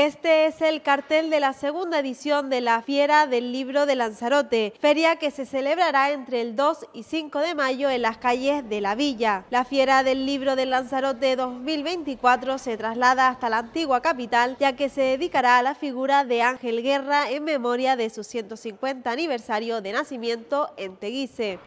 Este es el cartel de la segunda edición de la Fiera del Libro de Lanzarote, feria que se celebrará entre el 2 y 5 de mayo en las calles de la villa. La Fiera del Libro de Lanzarote 2024 se traslada hasta la antigua capital, ya que se dedicará a la figura de Ángel Guerra en memoria de su 150 aniversario de nacimiento en Teguise.